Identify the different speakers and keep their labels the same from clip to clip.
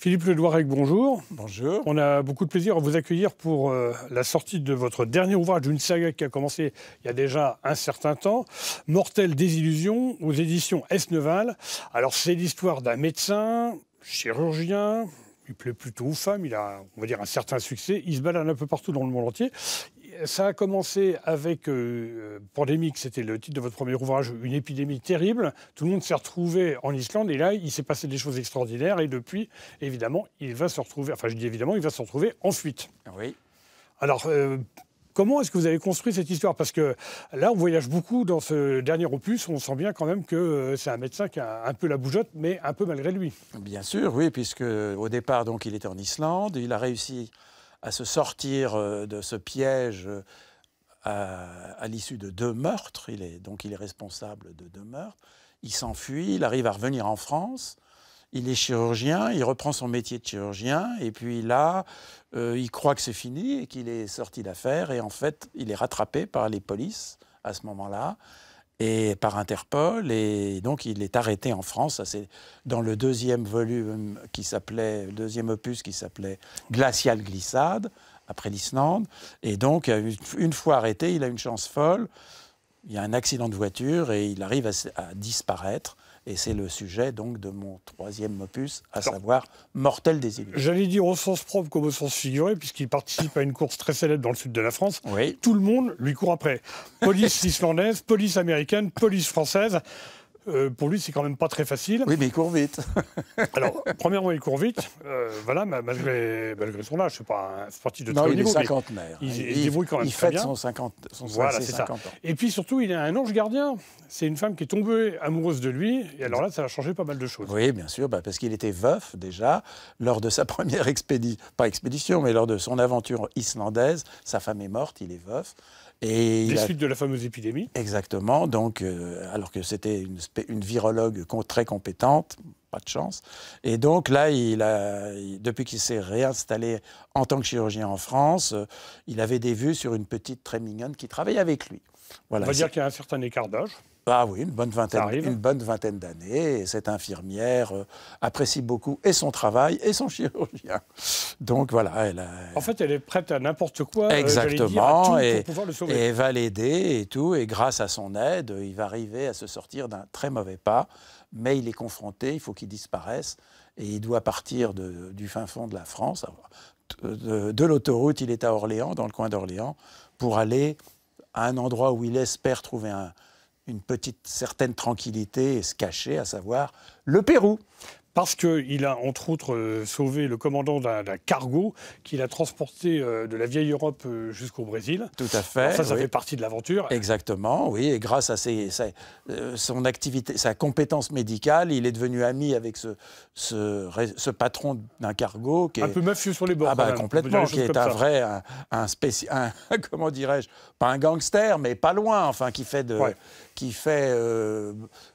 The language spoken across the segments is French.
Speaker 1: Philippe Ledoirec, bonjour. Bonjour. On a beaucoup de plaisir à vous accueillir pour euh, la sortie de votre dernier ouvrage d'une saga qui a commencé il y a déjà un certain temps, Mortelle désillusion aux éditions Esneval. Alors c'est l'histoire d'un médecin, chirurgien, il plaît plutôt aux femmes, il a, on va dire, un certain succès, il se balade un peu partout dans le monde entier, ça a commencé avec pandémie, euh, euh, Pandémique, c'était le titre de votre premier ouvrage, une épidémie terrible. Tout le monde s'est retrouvé en Islande et là, il s'est passé des choses extraordinaires et depuis, évidemment, il va se retrouver, enfin je dis évidemment, il va se retrouver ensuite. Oui. Alors, euh, Comment est-ce que vous avez construit cette histoire Parce que là, on voyage beaucoup dans ce dernier opus. On sent bien quand même que c'est un médecin qui a un peu la bougeotte, mais un peu malgré lui.
Speaker 2: Bien sûr, oui, puisque au départ, donc, il était en Islande. Il a réussi à se sortir euh, de ce piège euh, à, l'issue de deux meurtres. Il est, donc il est responsable de deux meurtres. Il s'enfuit, il arrive à revenir en France. Il est chirurgien, il reprend son métier de chirurgien, et puis là, euh, il croit que c'est fini et qu'il est sorti d'affaire, et en fait, il est rattrapé par les polices à ce moment-là et par Interpol. Et donc, il est arrêté en France. C'est dans le deuxième volume qui s'appelait, le deuxième opus qui s'appelait Glacial Glissade, après l'Islande. Et donc, une fois arrêté, il a une chance folle il y a un accident de voiture et il arrive à, disparaître. Et c'est le sujet donc de mon troisième opus,
Speaker 1: à savoir Mortel des illusions. J'allais dire au sens propre comme au sens figuré, puisqu'il participe à une course très célèbre dans le sud de la France. Tout le monde lui court après. Police islandaise, police américaine, police française. Euh, pour lui, c'est quand même pas très facile. Oui, mais il court vite. Alors, premièrement, il court vite. Euh, voilà, malgré, son âge, c'est pas un sportif de non, très haut Il, il, il, débrouille quand même il très fête son 50, son voilà, 50 ans. Et puis surtout, il a un ange gardien. C'est une femme qui est tombée amoureuse de lui. Et alors là, ça a changé pas mal de choses.
Speaker 2: Oui, bien sûr, bah, parce qu'il était veuf déjà lors de sa première expédition, pas expédition, mais lors de son aventure islandaise. Sa femme est morte, il est veuf. Et Des suites
Speaker 1: de la fameuse épidémie.
Speaker 2: Exactement. Donc, euh, alors que c'était une, virologue très compétente, pas de chance. Et donc là, il a, depuis qu'il s'est réinstallé en tant que chirurgien en France, euh, il avait des vues sur une petite très mignonne qui travaille avec lui. On va dire
Speaker 1: qu'il y a un certain écart d'âge.
Speaker 2: Ah oui, une bonne vingtaine, une bonne vingtaine d'années. Cette infirmière euh, apprécie
Speaker 1: beaucoup et son travail et son chirurgien. Donc voilà, elle. En fait, elle est prête à n'importe quoi. Euh, Exactement, dire, et, pour le sauver. et va
Speaker 2: l'aider et tout. Et grâce à son aide, il va arriver à se sortir d'un très mauvais pas. Mais il est confronté, il faut qu'il disparaisse et il doit partir de, du fin fond de la France, de l'autoroute. Il est à Orléans, dans le coin d'Orléans, pour aller à un endroit où il espère trouver
Speaker 1: une petite certaine tranquillité et se cacher, à savoir le Pérou parce qu'il a, entre autres, euh, sauvé le commandant d'un cargo qu'il a transporté euh, de la vieille Europe euh, jusqu'au Brésil. Tout à fait. ça, ça fait
Speaker 2: partie de l'aventure. Exactement, oui. Et grâce à son activité, sa compétence médicale, il est devenu ami avec ce, ce, patron d'un cargo. Qui est, un peu mafieux sur les bords. Ah bah, complètement, qui est un vrai, un, un, comment dirais-je, pas un gangster, mais pas loin, enfin, qui fait de... qui fait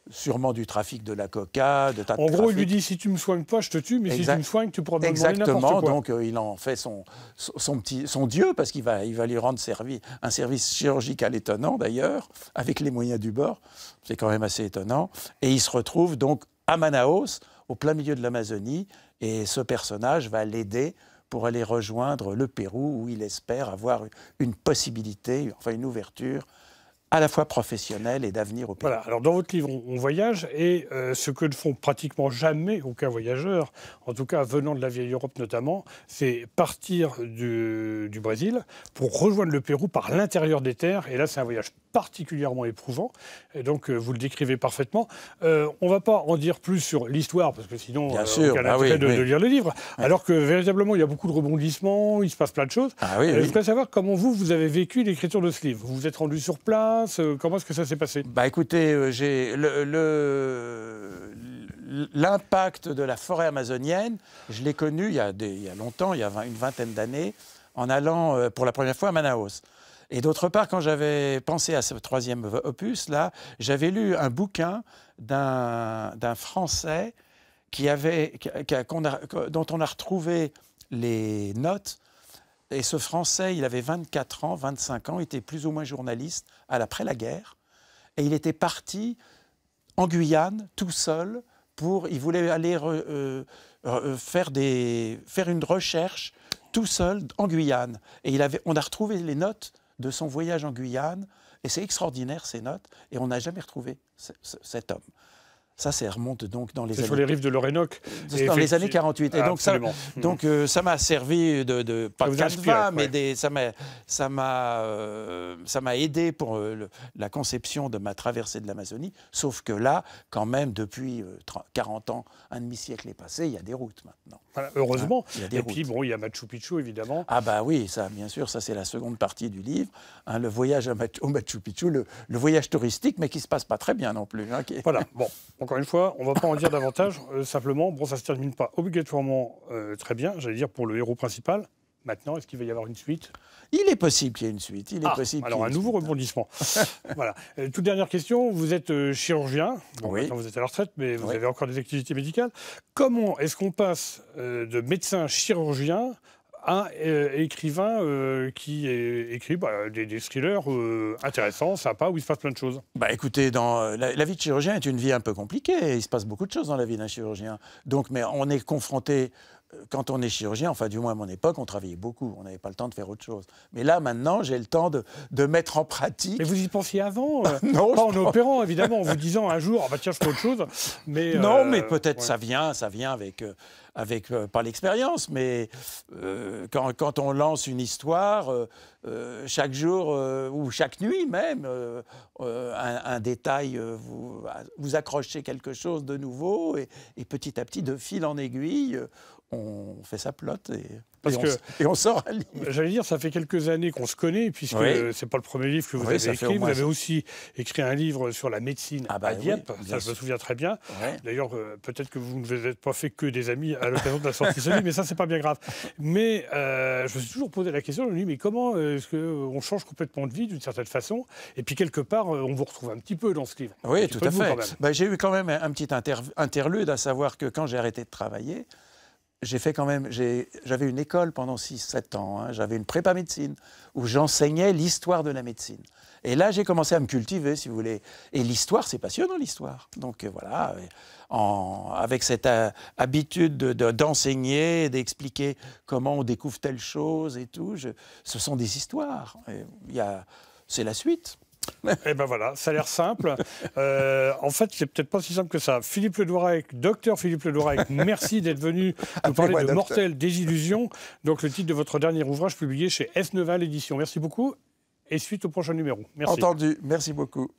Speaker 2: sûrement du trafic de la coca, de tas En gros, il lui dit
Speaker 1: si tu me soignes pas, je te tue, mais si tu me soignes, tu pourras me Exactement, donc
Speaker 2: euh, il en fait son, son, petit, son dieu, parce qu'il va, il va lui rendre servi, un service chirurgical étonnant d'ailleurs, avec les moyens du bord, c'est quand même assez étonnant, et il se retrouve donc à manaos au plein milieu de l'Amazonie, et ce personnage va l'aider pour aller rejoindre le Pérou, où il espère avoir une possibilité, enfin une ouverture à la fois professionnelle et d'avenir
Speaker 1: au Pérou. – Voilà, alors dans votre livre, on voyage, et euh, ce que ne font pratiquement jamais aucun voyageur, en tout cas venant de la vieille Europe notamment, c'est partir du, Brésil pour rejoindre le Pérou par l'intérieur des terres, et là c'est un voyage particulièrement éprouvant, et donc euh, vous le décrivez parfaitement. Euh, on ne va pas en dire plus sur l'histoire, parce que sinon on a bah de, lire le livre, alors que véritablement il y a beaucoup de rebondissements, il se passe plein de choses. Ah je voudrais savoir comment vous, vous avez vécu l'écriture de ce livre. Vous vous êtes rendu sur place euh, comment est-ce que ça s'est passé Bah
Speaker 2: écoutez, euh, j'ai l'impact de la forêt amazonienne, je l'ai connu il y, a des, longtemps, il y a une vingtaine d'années, en allant euh, pour la première fois à Manaus. Et d'autre part, quand j'avais pensé à ce troisième opus, là, j'avais lu un bouquin d'un Français qui avait, dont on a retrouvé les notes et ce Français, il avait 24 ans, 25 ans, était plus ou moins journaliste à l'après-la-guerre. Et il était parti en Guyane, tout seul, pour. Il voulait aller euh, euh, faire, une recherche tout seul en Guyane. Et on a retrouvé les notes de son voyage en Guyane. Et c'est extraordinaire, ces notes. Et on n'a jamais retrouvé cet homme. Ça, ça remonte donc dans les années... sur les rives de l'Orénoque. Dans les années 48. Et donc, ça, donc, euh, ça m'a servi de, de pas de canevas, mais des, ça m'a, ça m'a, euh, ça m'a aidé pour euh, la conception de ma traversée de l'Amazonie. Sauf que là, quand même, depuis 40 ans, un demi-siècle est passé, il y a des routes maintenant. Voilà, heureusement. Hein, Et puis, bon, il y a Machu Picchu, évidemment. Ah bah oui, ça, bien sûr, ça c'est la seconde partie du livre. Hein, le voyage à Machu, au Machu Picchu, le, voyage touristique, mais qui se passe pas très bien non plus. Hein, voilà.
Speaker 1: Bon encore une fois, on ne va pas en dire davantage. Euh, simplement, bon, ça ne se termine pas obligatoirement euh, très bien, j'allais dire, pour le héros principal. Maintenant, est-ce qu'il va y avoir une suite Il est possible qu'il y ait une suite. Il est ah, possible alors, un nouveau rebondissement. voilà. Euh, toute dernière question. Vous êtes chirurgien. vous êtes à la retraite, mais vous avez encore des activités médicales. Comment est-ce qu'on passe de médecin chirurgien un euh, écrivain euh, qui écrit bah, des, thrillers euh, intéressants, sympas, où il se passe plein de choses bah, Écoutez, dans, la, vie de chirurgien est une vie un peu compliquée. Il se passe beaucoup de choses dans la vie d'un chirurgien. Donc, mais on
Speaker 2: est confronté quand on est chirurgien, enfin du moins à mon époque, on travaillait beaucoup, on n'avait pas le temps de faire autre chose. Mais là, maintenant, j'ai le temps de, de, mettre en pratique. Mais vous y pensiez avant euh, Non. Pas en opérant, évidemment,
Speaker 1: en vous disant un jour, ah bah, tiens, je fais autre chose. Mais, non, euh, mais peut-être
Speaker 2: ça vient, ça vient avec, euh, avec l'expérience, mais quand, quand, on lance une histoire, chaque jour ou chaque nuit même, un, détail, vous, vous accrochez quelque chose de nouveau et, et petit à petit, de fil en
Speaker 1: aiguille, on on fait sa plotte et, on, sort un livre. J'allais dire, ça fait quelques années qu'on se connaît, puisque ce n'est pas le premier livre que vous avez écrit. Vous avez aussi écrit un livre sur la médecine ah bah à Dieppe, ça je me souviens très bien. D'ailleurs, euh, peut-être que vous ne vous êtes pas fait que des amis à l'occasion de la sortie de ce livre, mais ça, c'est pas bien grave. Mais euh, je me suis toujours posé la question, je me mais comment euh, est-ce qu'on change complètement de vie d'une certaine façon Et puis, quelque part, on vous retrouve un petit peu dans ce livre. Oui, tout à fait.
Speaker 2: Bah, j'ai eu quand même un petit interlude, à savoir que quand j'ai arrêté de travailler, j'ai fait quand même, j'avais une école pendant 6-7 ans, hein. j'avais une prépa médecine où j'enseignais l'histoire de la médecine. Et là, j'ai commencé à me cultiver, si vous voulez. Et l'histoire, c'est passionnant, l'histoire. Donc euh, voilà, euh, avec cette euh, habitude d'enseigner, d'expliquer comment on découvre telle chose et tout, ce sont des histoires. C'est la suite.
Speaker 1: Eh ben voilà, ça a l'air simple. Euh, en fait, c'est peut-être pas si simple que ça. Philippe Ledoirec, docteur Philippe Ledoirec, merci d'être venu ah nous parler de Mortelle Désillusion, donc le titre de votre dernier ouvrage publié chez S. 90 l'édition. Merci beaucoup et suite au prochain numéro. Merci. Entendu, merci beaucoup.